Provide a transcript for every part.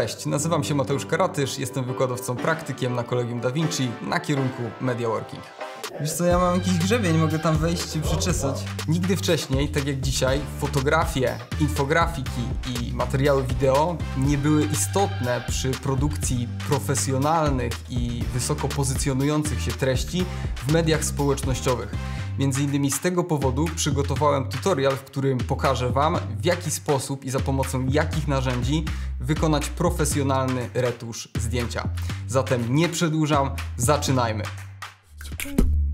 Cześć, nazywam się Mateusz Karatysz, jestem wykładowcą praktykiem na Kolegium Da Vinci na kierunku Media Working. Wiesz co, ja mam jakiś grzebień, mogę tam wejść i przyczesać. Nigdy wcześniej, tak jak dzisiaj, fotografie, infografiki i materiały wideo nie były istotne przy produkcji profesjonalnych i wysoko pozycjonujących się treści w mediach społecznościowych. Między innymi z tego powodu przygotowałem tutorial, w którym pokażę Wam, w jaki sposób i za pomocą jakich narzędzi wykonać profesjonalny retusz zdjęcia. Zatem nie przedłużam, zaczynajmy! Peace.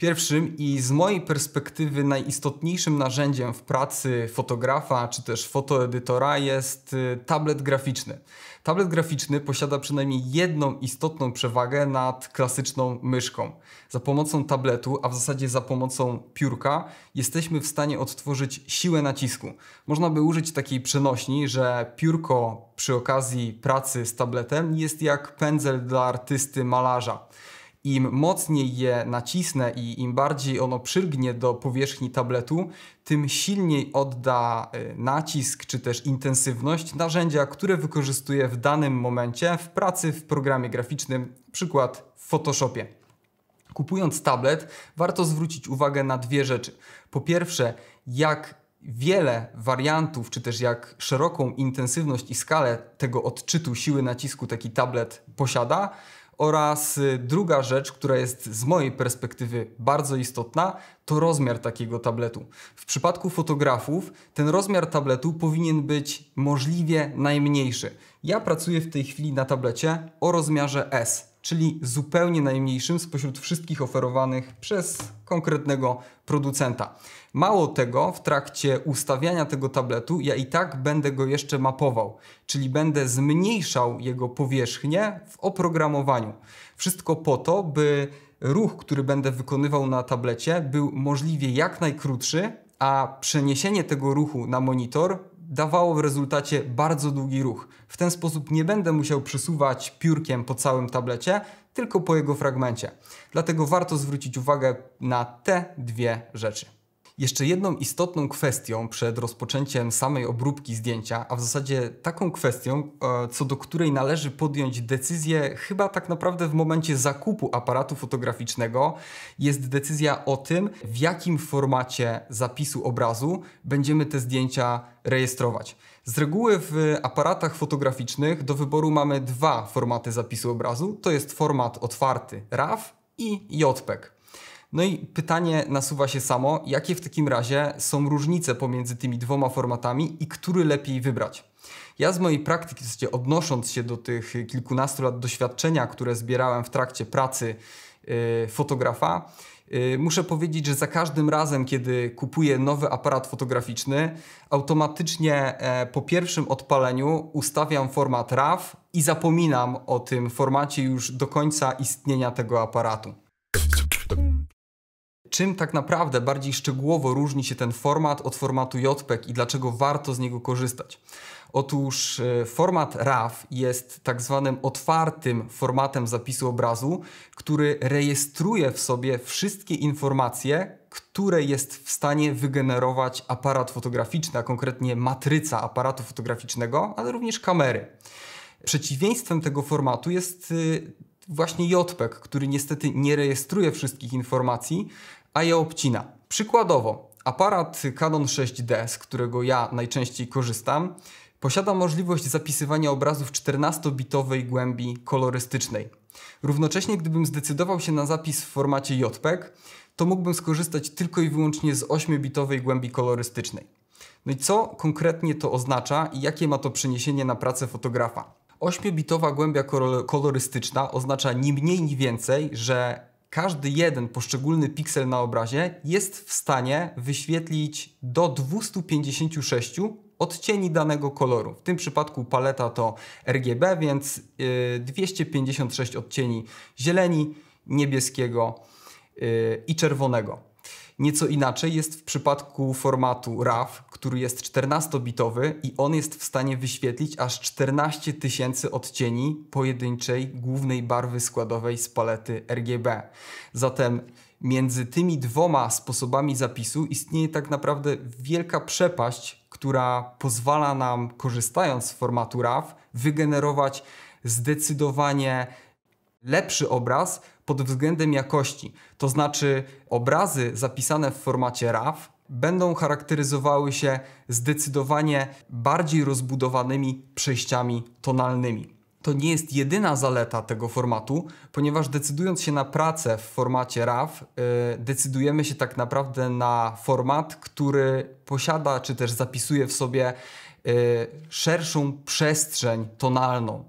Pierwszym i z mojej perspektywy najistotniejszym narzędziem w pracy fotografa czy też fotoedytora jest y, tablet graficzny. Tablet graficzny posiada przynajmniej jedną istotną przewagę nad klasyczną myszką. Za pomocą tabletu, a w zasadzie za pomocą piórka, jesteśmy w stanie odtworzyć siłę nacisku. Można by użyć takiej przenośni, że piórko przy okazji pracy z tabletem jest jak pędzel dla artysty malarza im mocniej je nacisnę i im bardziej ono przylgnie do powierzchni tabletu, tym silniej odda y, nacisk czy też intensywność narzędzia, które wykorzystuję w danym momencie w pracy w programie graficznym, przykład w Photoshopie. Kupując tablet, warto zwrócić uwagę na dwie rzeczy. Po pierwsze, jak wiele wariantów, czy też jak szeroką intensywność i skalę tego odczytu siły nacisku taki tablet posiada. Oraz y, druga rzecz, która jest z mojej perspektywy bardzo istotna, to rozmiar takiego tabletu. W przypadku fotografów ten rozmiar tabletu powinien być możliwie najmniejszy. Ja pracuję w tej chwili na tablecie o rozmiarze S czyli zupełnie najmniejszym spośród wszystkich oferowanych przez konkretnego producenta. Mało tego, w trakcie ustawiania tego tabletu ja i tak będę go jeszcze mapował, czyli będę zmniejszał jego powierzchnię w oprogramowaniu. Wszystko po to, by ruch, który będę wykonywał na tablecie, był możliwie jak najkrótszy, a przeniesienie tego ruchu na monitor dawało w rezultacie bardzo długi ruch. W ten sposób nie będę musiał przesuwać piórkiem po całym tablecie, tylko po jego fragmencie. Dlatego warto zwrócić uwagę na te dwie rzeczy. Jeszcze jedną istotną kwestią przed rozpoczęciem samej obróbki zdjęcia, a w zasadzie taką kwestią, e, co do której należy podjąć decyzję chyba tak naprawdę w momencie zakupu aparatu fotograficznego, jest decyzja o tym, w jakim formacie zapisu obrazu będziemy te zdjęcia rejestrować. Z reguły w aparatach fotograficznych do wyboru mamy dwa formaty zapisu obrazu. To jest format otwarty RAW i JPEG. No i pytanie nasuwa się samo, jakie w takim razie są różnice pomiędzy tymi dwoma formatami i który lepiej wybrać? Ja z mojej praktyki, w zasadzie odnosząc się do tych kilkunastu lat doświadczenia, które zbierałem w trakcie pracy y, fotografa, y, Muszę powiedzieć, że za każdym razem, kiedy kupuję nowy aparat fotograficzny, automatycznie e, po pierwszym odpaleniu ustawiam format RAW i zapominam o tym formacie już do końca istnienia tego aparatu. Czym tak naprawdę bardziej szczegółowo różni się ten format od formatu JPEG i dlaczego warto z niego korzystać? Otóż e, format RAW jest tak zwanym otwartym formatem zapisu obrazu, który rejestruje w sobie wszystkie informacje, które jest w stanie wygenerować aparat fotograficzny, a konkretnie matryca aparatu fotograficznego, ale również kamery. Przeciwieństwem tego formatu jest y, właśnie JPEG, który niestety nie rejestruje wszystkich informacji, a je obcina. Przykładowo, aparat Canon 6D, z którego ja najczęściej korzystam, posiada możliwość zapisywania obrazów 14-bitowej głębi kolorystycznej. Równocześnie, gdybym zdecydował się na zapis w formacie JPEG, to mógłbym skorzystać tylko i wyłącznie z 8-bitowej głębi kolorystycznej. No i co konkretnie to oznacza i jakie ma to przeniesienie na pracę fotografa? 8-bitowa głębia kolorystyczna oznacza ni mniej, ni więcej, że każdy jeden poszczególny piksel na obrazie jest w stanie wyświetlić do 256 odcieni danego koloru. W tym przypadku paleta to RGB, więc 256 y, odcieni zieleni, niebieskiego y, i czerwonego. Nieco inaczej jest w przypadku formatu RAW, który jest 14-bitowy i on jest w stanie wyświetlić aż 14 tysięcy odcieni pojedynczej głównej barwy składowej z palety RGB. Zatem między tymi dwoma sposobami zapisu istnieje tak naprawdę wielka przepaść, która pozwala nam, korzystając z formatu RAW, wygenerować zdecydowanie lepszy obraz, pod względem jakości. To znaczy, obrazy zapisane w formacie RAW będą charakteryzowały się zdecydowanie bardziej rozbudowanymi przejściami tonalnymi. To nie jest jedyna zaleta tego formatu, ponieważ decydując się na pracę w formacie RAW, yy, decydujemy się tak naprawdę na format, który posiada czy też zapisuje w sobie yy, szerszą przestrzeń tonalną.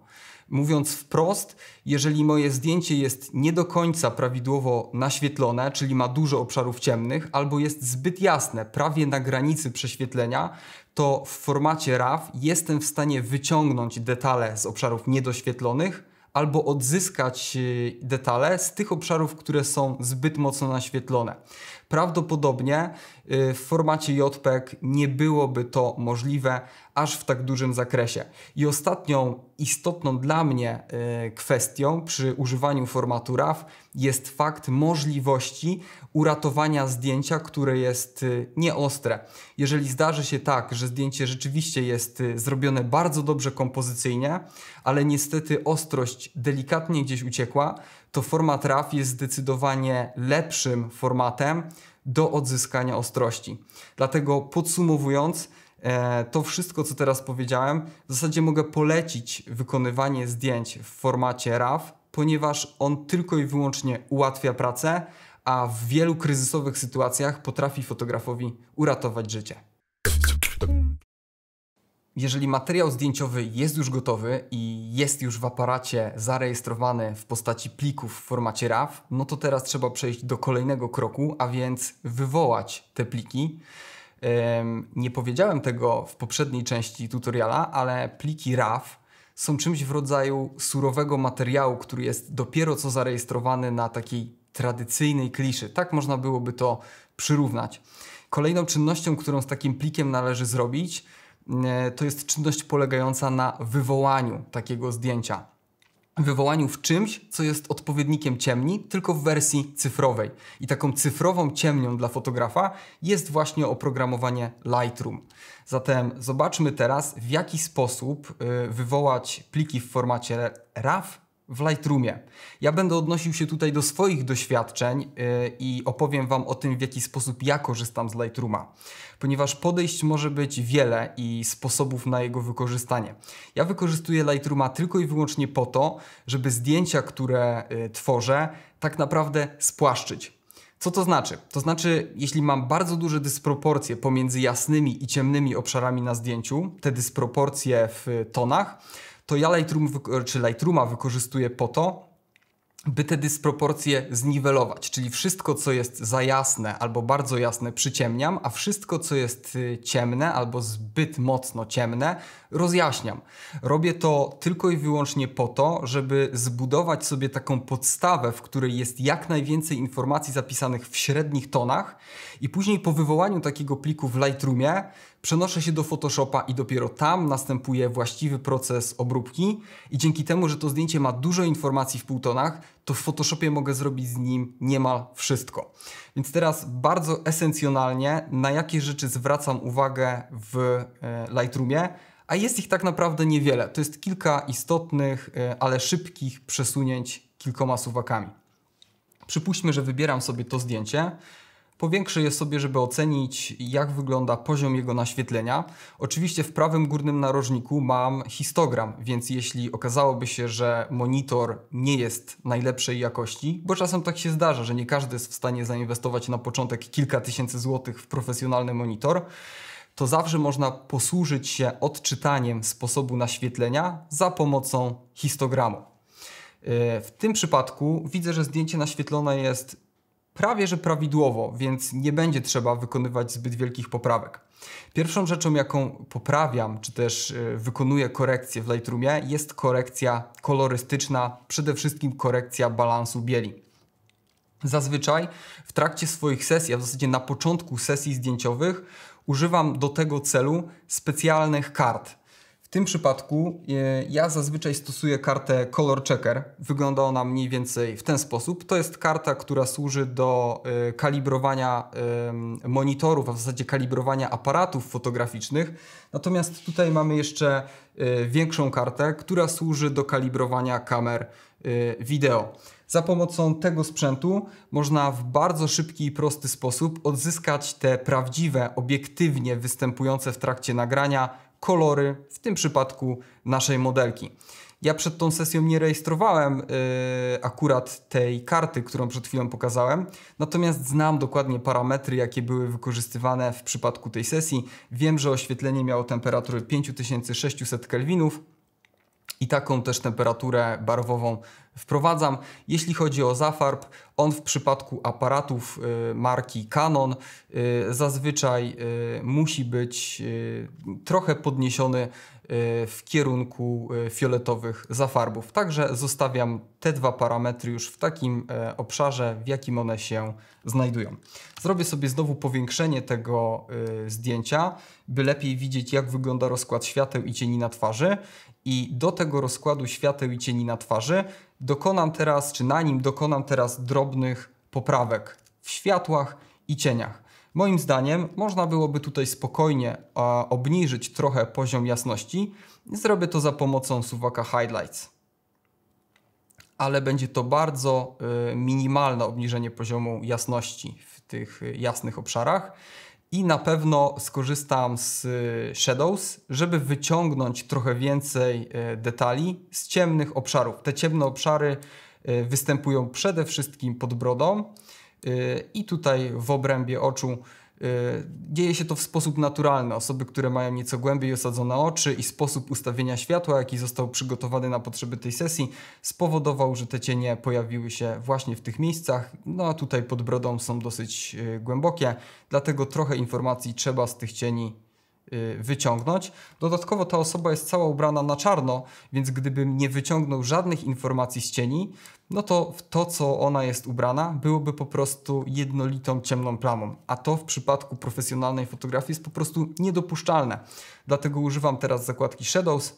Mówiąc wprost, jeżeli moje zdjęcie jest nie do końca prawidłowo naświetlone, czyli ma dużo obszarów ciemnych, albo jest zbyt jasne, prawie na granicy prześwietlenia, to w formacie RAW jestem w stanie wyciągnąć detale z obszarów niedoświetlonych albo odzyskać y, detale z tych obszarów, które są zbyt mocno naświetlone. Prawdopodobnie y, w formacie JPEG nie byłoby to możliwe aż w tak dużym zakresie. I ostatnią istotną dla mnie y, kwestią przy używaniu formatu RAW jest fakt możliwości uratowania zdjęcia, które jest y, nieostre. Jeżeli zdarzy się tak, że zdjęcie rzeczywiście jest zrobione bardzo dobrze kompozycyjnie, ale niestety ostrość delikatnie gdzieś uciekła, to format RAW jest zdecydowanie lepszym formatem do odzyskania ostrości. Dlatego podsumowując, e, to wszystko, co teraz powiedziałem, w zasadzie mogę polecić wykonywanie zdjęć w formacie RAW, ponieważ on tylko i wyłącznie ułatwia pracę, a w wielu kryzysowych sytuacjach potrafi fotografowi uratować życie jeżeli materiał zdjęciowy jest już gotowy i jest już w aparacie zarejestrowany w postaci plików w formacie RAW, no to teraz trzeba przejść do kolejnego kroku, a więc wywołać te pliki. Nie powiedziałem tego w poprzedniej części tutoriala, ale pliki RAW są czymś w rodzaju surowego materiału, który jest dopiero co zarejestrowany na takiej tradycyjnej kliszy. Tak można byłoby to przyrównać. Kolejną czynnością, którą z takim plikiem należy zrobić, E, to jest czynność polegająca na wywołaniu takiego zdjęcia. Wywołaniu w czymś, co jest odpowiednikiem ciemni, tylko w wersji cyfrowej. I taką cyfrową ciemnią dla fotografa jest właśnie oprogramowanie Lightroom. Zatem zobaczmy teraz, w jaki sposób e, wywołać pliki w formacie RAW w Lightroomie. Ja będę odnosił się tutaj do swoich doświadczeń y, i opowiem Wam o tym, w jaki sposób ja korzystam z Lightrooma, ponieważ podejść może być wiele i sposobów na jego wykorzystanie. Ja wykorzystuję Lightrooma tylko i wyłącznie po to, żeby zdjęcia, które y, tworzę, tak naprawdę spłaszczyć. Co to znaczy? To znaczy, jeśli mam bardzo duże dysproporcje pomiędzy jasnymi i ciemnymi obszarami na zdjęciu, te dysproporcje w tonach, to ja Lightroom, czy Lightrooma wykorzystuję po to, by te dysproporcje zniwelować, czyli wszystko, co jest za jasne albo bardzo jasne, przyciemniam, a wszystko, co jest y, ciemne albo zbyt mocno ciemne, Rozjaśniam. Robię to tylko i wyłącznie po to, żeby zbudować sobie taką podstawę, w której jest jak najwięcej informacji zapisanych w średnich tonach i później po wywołaniu takiego pliku w Lightroomie przenoszę się do Photoshopa i dopiero tam następuje właściwy proces obróbki i dzięki temu, że to zdjęcie ma dużo informacji w półtonach, to w Photoshopie mogę zrobić z nim niemal wszystko. Więc teraz bardzo esencjonalnie na jakie rzeczy zwracam uwagę w e, Lightroomie, a jest ich tak naprawdę niewiele. To jest kilka istotnych, e, ale szybkich przesunięć kilkoma suwakami. Przypuśćmy, że wybieram sobie to zdjęcie. Powiększę je sobie, żeby ocenić, jak wygląda poziom jego naświetlenia. Oczywiście w prawym górnym narożniku mam histogram, więc jeśli okazałoby się, że monitor nie jest najlepszej jakości, bo czasem tak się zdarza, że nie każdy jest w stanie zainwestować na początek kilka tysięcy złotych w profesjonalny monitor, to zawsze można posłużyć się odczytaniem sposobu naświetlenia za pomocą histogramu. E, w tym przypadku widzę, że zdjęcie naświetlone jest prawie że prawidłowo, więc nie będzie trzeba wykonywać zbyt wielkich poprawek. Pierwszą rzeczą, jaką poprawiam, czy też e, wykonuję korekcję w Lightroomie, jest korekcja kolorystyczna, przede wszystkim korekcja balansu bieli. Zazwyczaj w trakcie swoich sesji, a w zasadzie na początku sesji zdjęciowych, używam do tego celu specjalnych kart tym przypadku e, ja zazwyczaj stosuję kartę Color Checker. Wygląda ona mniej więcej w ten sposób. To jest karta, która służy do e, kalibrowania monitorów, a w zasadzie kalibrowania aparatów fotograficznych. Natomiast tutaj mamy jeszcze e, większą kartę, która służy do kalibrowania kamer wideo. Za pomocą tego sprzętu można w bardzo szybki i prosty sposób odzyskać te prawdziwe, obiektywnie występujące w trakcie nagrania kolory, w tym przypadku naszej modelki. Ja przed tą sesją nie rejestrowałem yy, akurat tej karty, którą przed chwilą pokazałem, natomiast znam dokładnie parametry, jakie były wykorzystywane w przypadku tej sesji. Wiem, że oświetlenie miało temperaturę 5600 kelwinów, i taką też temperaturę barwową wprowadzam. Jeśli chodzi o zafarb, on w przypadku aparatów y, marki Canon y, zazwyczaj y, musi być trochę podniesiony w kierunku fioletowych zafarbów. Także zostawiam te dwa parametry już w takim e, obszarze, w jakim one się znajdują. Zrobię sobie znowu powiększenie tego zdjęcia, by lepiej widzieć jak wygląda rozkład świateł i cieni na twarzy i do tego rozkładu świateł i cieni na twarzy dokonam teraz, czy na nim dokonam teraz drobnych poprawek w światłach i cieniach. Moim zdaniem można byłoby tutaj spokojnie a, obniżyć trochę poziom jasności. Zrobię to za pomocą suwaka Highlights. Ale będzie to bardzo y, minimalne obniżenie poziomu jasności w tych y, jasnych obszarach i na pewno skorzystam z y, Shadows, żeby wyciągnąć trochę więcej y, detali z ciemnych obszarów. Te ciemne obszary y, występują przede wszystkim pod brodą i tutaj w obrębie oczu Y, dzieje się to w sposób naturalny. Osoby, które mają nieco głębiej osadzone oczy i sposób ustawienia światła, jaki został przygotowany na potrzeby tej sesji, spowodował, że te cienie pojawiły się właśnie w tych miejscach. No a tutaj pod brodą są dosyć y, głębokie, dlatego trochę informacji trzeba z tych cieni y, wyciągnąć. Dodatkowo ta osoba jest cała ubrana na czarno, więc gdybym nie wyciągnął żadnych informacji z cieni, no to w to, co ona jest ubrana, byłoby po prostu jednolitą ciemną plamą, a to w przypadku profesjonalnej fotografii jest po prostu niedopuszczalne. Dlatego używam teraz zakładki Shadows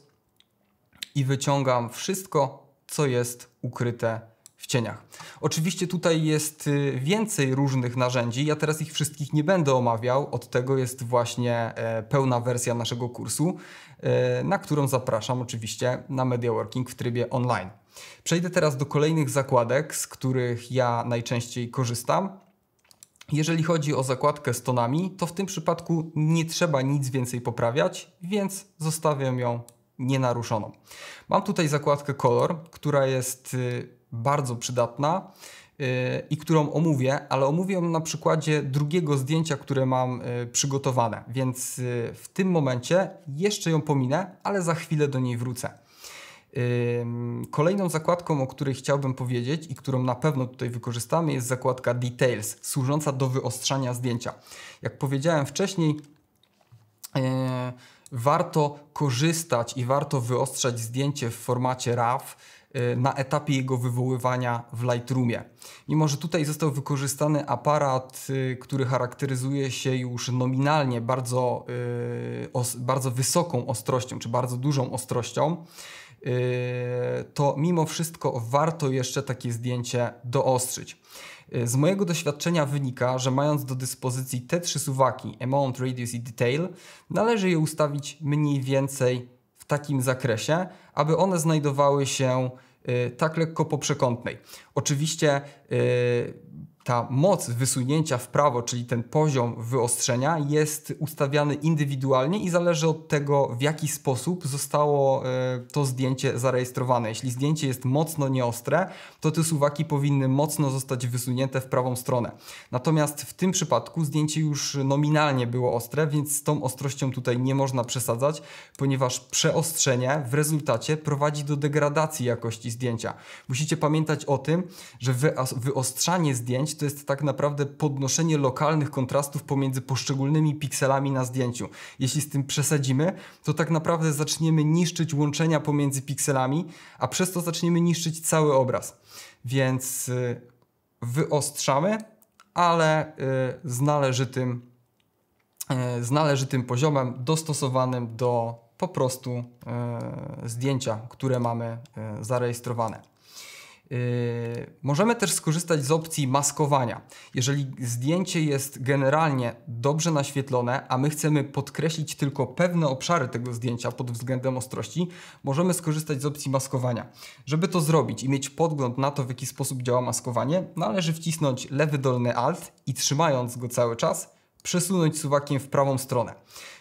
i wyciągam wszystko, co jest ukryte w cieniach. Oczywiście tutaj jest y, więcej różnych narzędzi. Ja teraz ich wszystkich nie będę omawiał. Od tego jest właśnie e, pełna wersja naszego kursu, e, na którą zapraszam oczywiście na Media Working w trybie online. Przejdę teraz do kolejnych zakładek, z których ja najczęściej korzystam. Jeżeli chodzi o zakładkę z tonami, to w tym przypadku nie trzeba nic więcej poprawiać, więc zostawiam ją nienaruszoną. Mam tutaj zakładkę kolor, która jest y, bardzo przydatna y, i którą omówię, ale omówię ją na przykładzie drugiego zdjęcia, które mam y, przygotowane, więc y, w tym momencie jeszcze ją pominę, ale za chwilę do niej wrócę. Kolejną zakładką, o której chciałbym powiedzieć i którą na pewno tutaj wykorzystamy, jest zakładka Details, służąca do wyostrzania zdjęcia. Jak powiedziałem wcześniej, warto korzystać i warto wyostrzać zdjęcie w formacie RAW Y, na etapie jego wywoływania w Lightroomie. Mimo, że tutaj został wykorzystany aparat, y, który charakteryzuje się już nominalnie bardzo, y, bardzo wysoką ostrością, czy bardzo dużą ostrością, to mimo wszystko warto jeszcze takie zdjęcie doostrzyć. Z mojego doświadczenia wynika, że mając do dyspozycji te trzy suwaki Amount, Radius i Detail, należy je ustawić mniej więcej w takim zakresie, aby one znajdowały się y, tak lekko po przekątnej. Oczywiście y, ta moc wysunięcia w prawo, czyli ten poziom wyostrzenia, jest ustawiany indywidualnie i zależy od tego, w jaki sposób zostało e, to zdjęcie zarejestrowane. Jeśli zdjęcie jest mocno nieostre, to te suwaki powinny mocno zostać wysunięte w prawą stronę. Natomiast w tym przypadku zdjęcie już nominalnie było ostre, więc z tą ostrością tutaj nie można przesadzać, ponieważ przeostrzenie w rezultacie prowadzi do degradacji jakości zdjęcia. Musicie pamiętać o tym, że wyostrzanie zdjęć to jest tak naprawdę podnoszenie lokalnych kontrastów pomiędzy poszczególnymi pikselami na zdjęciu. Jeśli z tym przesadzimy, to tak naprawdę zaczniemy niszczyć łączenia pomiędzy pikselami, a przez to zaczniemy niszczyć cały obraz. Więc y, wyostrzamy, ale y, z należytym, y, z należytym poziomem dostosowanym do po prostu zdjęcia, które mamy zarejestrowane. Yy, możemy też skorzystać z opcji maskowania. Jeżeli zdjęcie jest generalnie dobrze naświetlone, a my chcemy podkreślić tylko pewne obszary tego zdjęcia pod względem ostrości, możemy skorzystać z opcji maskowania. Żeby to zrobić i mieć podgląd na to, w jaki sposób działa maskowanie, należy wcisnąć lewy dolny Alt i trzymając go cały czas, przesunąć suwakiem w prawą stronę.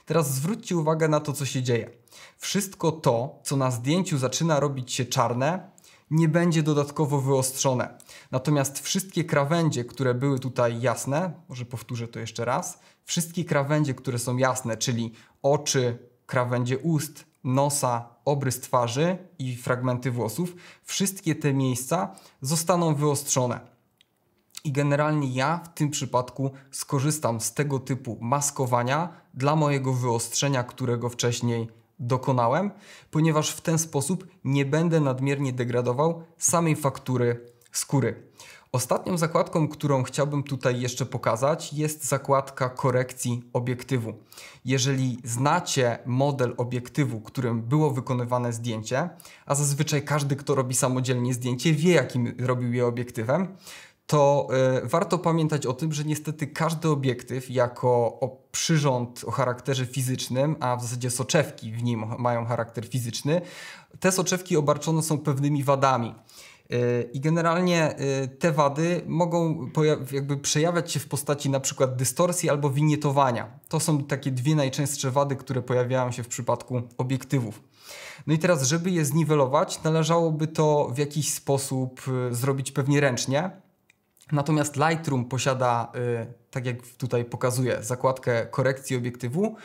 Teraz zwróćcie uwagę na to, co się dzieje. Wszystko to, co na zdjęciu zaczyna robić się czarne, nie będzie dodatkowo wyostrzone. Natomiast wszystkie krawędzie, które były tutaj jasne, może powtórzę to jeszcze raz, wszystkie krawędzie, które są jasne, czyli oczy, krawędzie ust, nosa, obrys twarzy i fragmenty włosów, wszystkie te miejsca zostaną wyostrzone. I generalnie ja w tym przypadku skorzystam z tego typu maskowania dla mojego wyostrzenia, którego wcześniej dokonałem, ponieważ w ten sposób nie będę nadmiernie degradował samej faktury skóry. Ostatnią zakładką, którą chciałbym tutaj jeszcze pokazać, jest zakładka korekcji obiektywu. Jeżeli znacie model obiektywu, którym było wykonywane zdjęcie, a zazwyczaj każdy, kto robi samodzielnie zdjęcie, wie, jakim robił je obiektywem, to y, warto pamiętać o tym, że niestety każdy obiektyw jako przyrząd o charakterze fizycznym, a w zasadzie soczewki w nim mają charakter fizyczny, te soczewki obarczone są pewnymi wadami. E, I generalnie e, te wady mogą jakby przejawiać się w postaci na przykład dystorsji albo winietowania. To są takie dwie najczęstsze wady, które pojawiają się w przypadku obiektywów. No i teraz, żeby je zniwelować, należałoby to w jakiś sposób zrobić pewnie ręcznie, Natomiast Lightroom posiada, y, tak jak tutaj pokazuję, zakładkę korekcji obiektywu,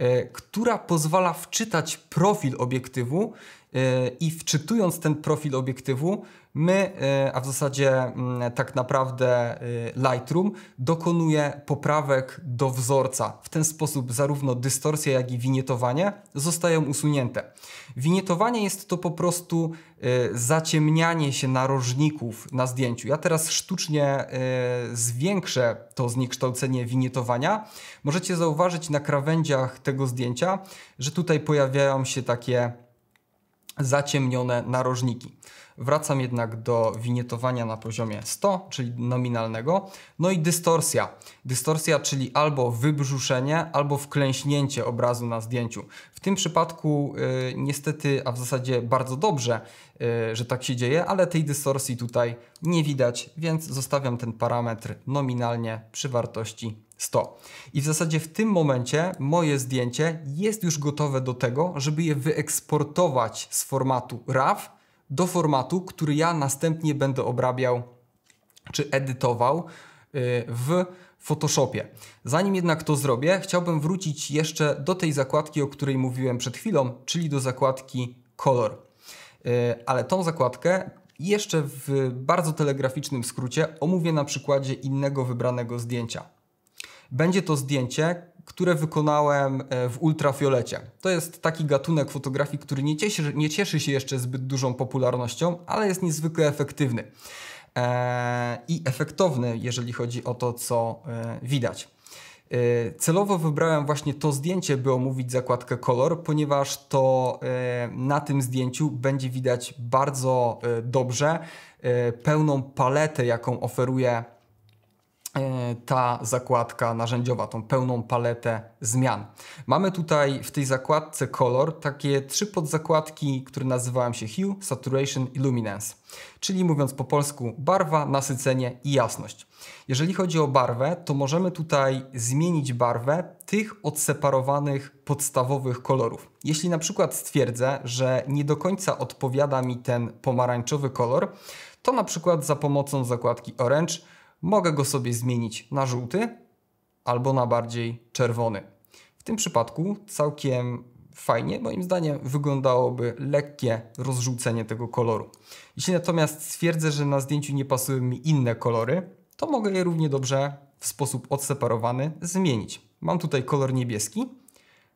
y, która pozwala wczytać profil obiektywu y, i wczytując ten profil obiektywu My, e, a w zasadzie mm, tak naprawdę e, Lightroom, dokonuje poprawek do wzorca. W ten sposób zarówno dystorsja, jak i winietowanie zostają usunięte. Winietowanie jest to po prostu e, zaciemnianie się narożników na zdjęciu. Ja teraz sztucznie zwiększę to zniekształcenie winietowania. Możecie zauważyć na krawędziach tego zdjęcia, że tutaj pojawiają się takie zaciemnione narożniki. Wracam jednak do winietowania na poziomie 100, czyli nominalnego. No i dystorsja. Dystorsja, czyli albo wybrzuszenie, albo wklęśnięcie obrazu na zdjęciu. W tym przypadku y, niestety, a w zasadzie bardzo dobrze, y, że tak się dzieje, ale tej dystorsji tutaj nie widać, więc zostawiam ten parametr nominalnie przy wartości 100. I w zasadzie w tym momencie moje zdjęcie jest już gotowe do tego, żeby je wyeksportować z formatu RAW do formatu, który ja następnie będę obrabiał czy edytował y, w Photoshopie. Zanim jednak to zrobię, chciałbym wrócić jeszcze do tej zakładki, o której mówiłem przed chwilą, czyli do zakładki kolor. Y, ale tą zakładkę jeszcze w bardzo telegraficznym skrócie omówię na przykładzie innego wybranego zdjęcia. Będzie to zdjęcie, które wykonałem e, w ultrafiolecie. To jest taki gatunek fotografii, który nie cieszy, nie cieszy się jeszcze zbyt dużą popularnością, ale jest niezwykle efektywny e, i efektowny, jeżeli chodzi o to, co e, widać. Celowo wybrałem właśnie to zdjęcie, by omówić zakładkę kolor, ponieważ to na tym zdjęciu będzie widać bardzo dobrze pełną paletę, jaką oferuje E, ta zakładka narzędziowa, tą pełną paletę zmian. Mamy tutaj w tej zakładce kolor takie trzy podzakładki, które nazywałem się Hue, Saturation i Luminance, czyli mówiąc po polsku barwa, nasycenie i jasność. Jeżeli chodzi o barwę, to możemy tutaj zmienić barwę tych odseparowanych podstawowych kolorów. Jeśli na przykład stwierdzę, że nie do końca odpowiada mi ten pomarańczowy kolor, to na przykład za pomocą zakładki Orange mogę go sobie zmienić na żółty albo na bardziej czerwony. W tym przypadku całkiem fajnie, moim zdaniem wyglądałoby lekkie rozrzucenie tego koloru. Jeśli natomiast stwierdzę, że na zdjęciu nie pasują mi inne kolory, to mogę je równie dobrze w sposób odseparowany zmienić. Mam tutaj kolor niebieski,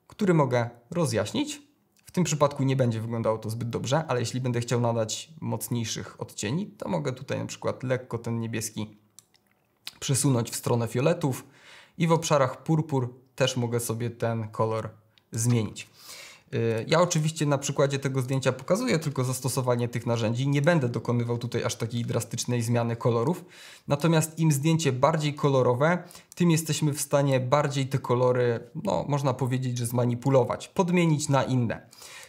który mogę rozjaśnić. W tym przypadku nie będzie wyglądało to zbyt dobrze, ale jeśli będę chciał nadać mocniejszych odcieni, to mogę tutaj na przykład lekko ten niebieski przesunąć w stronę fioletów i w obszarach purpur też mogę sobie ten kolor zmienić. Y, ja oczywiście na przykładzie tego zdjęcia pokazuję tylko zastosowanie tych narzędzi. Nie będę dokonywał tutaj aż takiej drastycznej zmiany kolorów. Natomiast im zdjęcie bardziej kolorowe, tym jesteśmy w stanie bardziej te kolory, no można powiedzieć, że zmanipulować, podmienić na inne.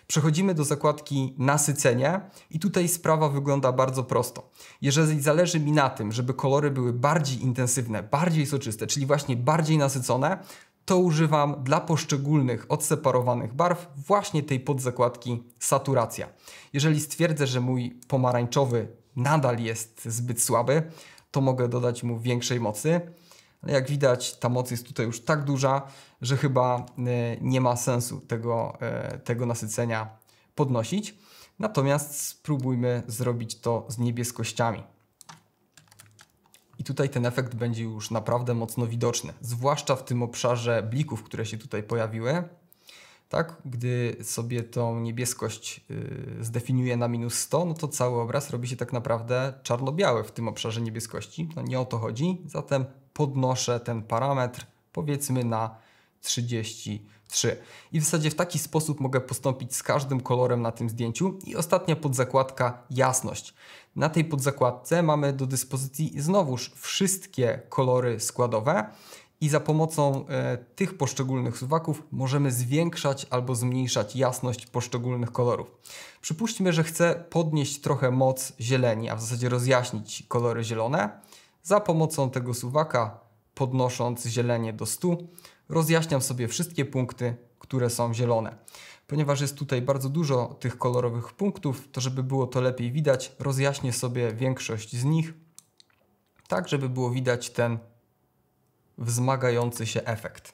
Przechodzimy do zakładki nasycenie i tutaj sprawa wygląda bardzo prosto. Jeżeli zależy mi na tym, żeby kolory były bardziej intensywne, bardziej soczyste, czyli właśnie bardziej nasycone, to używam dla poszczególnych odseparowanych barw właśnie tej podzakładki saturacja. Jeżeli stwierdzę, że mój pomarańczowy nadal jest zbyt słaby, to mogę dodać mu większej mocy. Ale jak widać, ta moc jest tutaj już tak duża, że chyba e, nie ma sensu tego, e, tego nasycenia podnosić. Natomiast spróbujmy zrobić to z niebieskościami. I tutaj ten efekt będzie już naprawdę mocno widoczny, zwłaszcza w tym obszarze blików, które się tutaj pojawiły. Tak, gdy sobie tą niebieskość yy, zdefiniuję na minus 100, no to cały obraz robi się tak naprawdę czarno-biały w tym obszarze niebieskości. No nie o to chodzi, zatem podnoszę ten parametr powiedzmy na 30 3. I w zasadzie w taki sposób mogę postąpić z każdym kolorem na tym zdjęciu. I ostatnia podzakładka jasność. Na tej podzakładce mamy do dyspozycji znowuż wszystkie kolory składowe i za pomocą e, tych poszczególnych suwaków możemy zwiększać albo zmniejszać jasność poszczególnych kolorów. Przypuśćmy, że chcę podnieść trochę moc zieleni, a w zasadzie rozjaśnić kolory zielone. Za pomocą tego suwaka podnosząc zielenie do 100 rozjaśniam sobie wszystkie punkty, które są zielone. Ponieważ jest tutaj bardzo dużo tych kolorowych punktów, to żeby było to lepiej widać, rozjaśnię sobie większość z nich, tak żeby było widać ten wzmagający się efekt.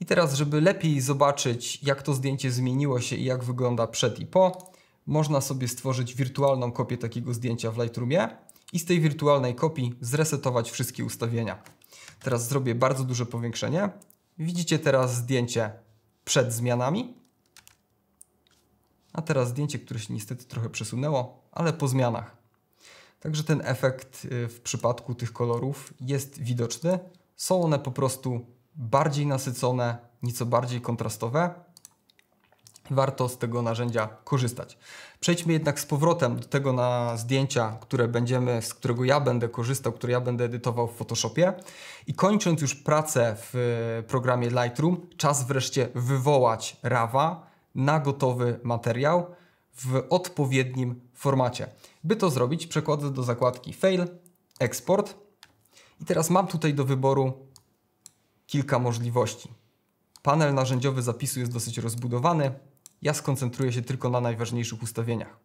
I teraz, żeby lepiej zobaczyć, jak to zdjęcie zmieniło się i jak wygląda przed i po, można sobie stworzyć wirtualną kopię takiego zdjęcia w Lightroomie i z tej wirtualnej kopii zresetować wszystkie ustawienia. Teraz zrobię bardzo duże powiększenie. Widzicie teraz zdjęcie przed zmianami. A teraz zdjęcie, które się niestety trochę przesunęło, ale po zmianach. Także ten efekt y, w przypadku tych kolorów jest widoczny. Są one po prostu bardziej nasycone, nieco bardziej kontrastowe, warto z tego narzędzia korzystać. Przejdźmy jednak z powrotem do tego na zdjęcia, które będziemy, z którego ja będę korzystał, które ja będę edytował w Photoshopie. I kończąc już pracę w programie Lightroom, czas wreszcie wywołać RAWa na gotowy materiał w odpowiednim formacie. By to zrobić, przekładę do zakładki Fail, Export i teraz mam tutaj do wyboru kilka możliwości. Panel narzędziowy zapisu jest dosyć rozbudowany, ja skoncentruję się tylko na najważniejszych ustawieniach.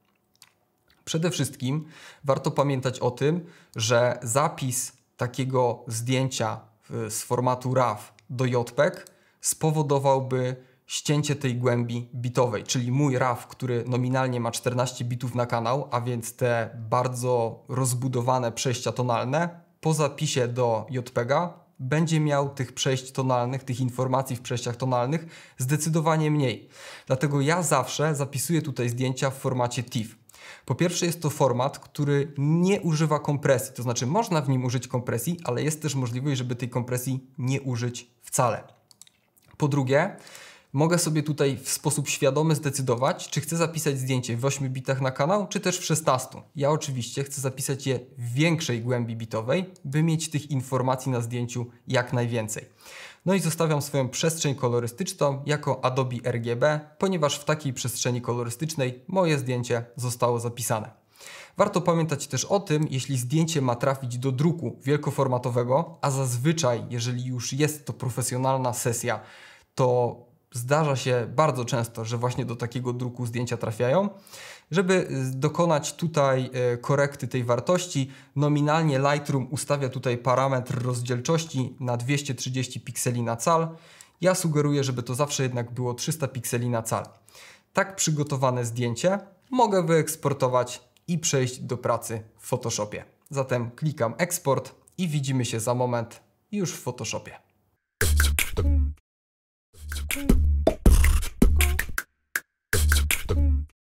Przede wszystkim warto pamiętać o tym, że zapis takiego zdjęcia y, z formatu RAW do JPEG spowodowałby ścięcie tej głębi bitowej, czyli mój RAW, który nominalnie ma 14 bitów na kanał, a więc te bardzo rozbudowane przejścia tonalne, po zapisie do JPEGa będzie miał tych przejść tonalnych, tych informacji w przejściach tonalnych zdecydowanie mniej. Dlatego ja zawsze zapisuję tutaj zdjęcia w formacie TIFF. Po pierwsze jest to format, który nie używa kompresji, to znaczy można w nim użyć kompresji, ale jest też możliwość, żeby tej kompresji nie użyć wcale. Po drugie, mogę sobie tutaj w sposób świadomy zdecydować, czy chcę zapisać zdjęcie w 8 bitach na kanał, czy też w 16. Ja oczywiście chcę zapisać je w większej głębi bitowej, by mieć tych informacji na zdjęciu jak najwięcej. No i zostawiam swoją przestrzeń kolorystyczną jako Adobe RGB, ponieważ w takiej przestrzeni kolorystycznej moje zdjęcie zostało zapisane. Warto pamiętać też o tym, jeśli zdjęcie ma trafić do druku wielkoformatowego, a zazwyczaj, jeżeli już jest to profesjonalna sesja, to zdarza się bardzo często, że właśnie do takiego druku zdjęcia trafiają. Żeby dokonać tutaj e, korekty tej wartości, nominalnie Lightroom ustawia tutaj parametr rozdzielczości na 230 pikseli na cal. Ja sugeruję, żeby to zawsze jednak było 300 pikseli na cal. Tak przygotowane zdjęcie mogę wyeksportować i przejść do pracy w Photoshopie. Zatem klikam eksport i widzimy się za moment już w Photoshopie. to play.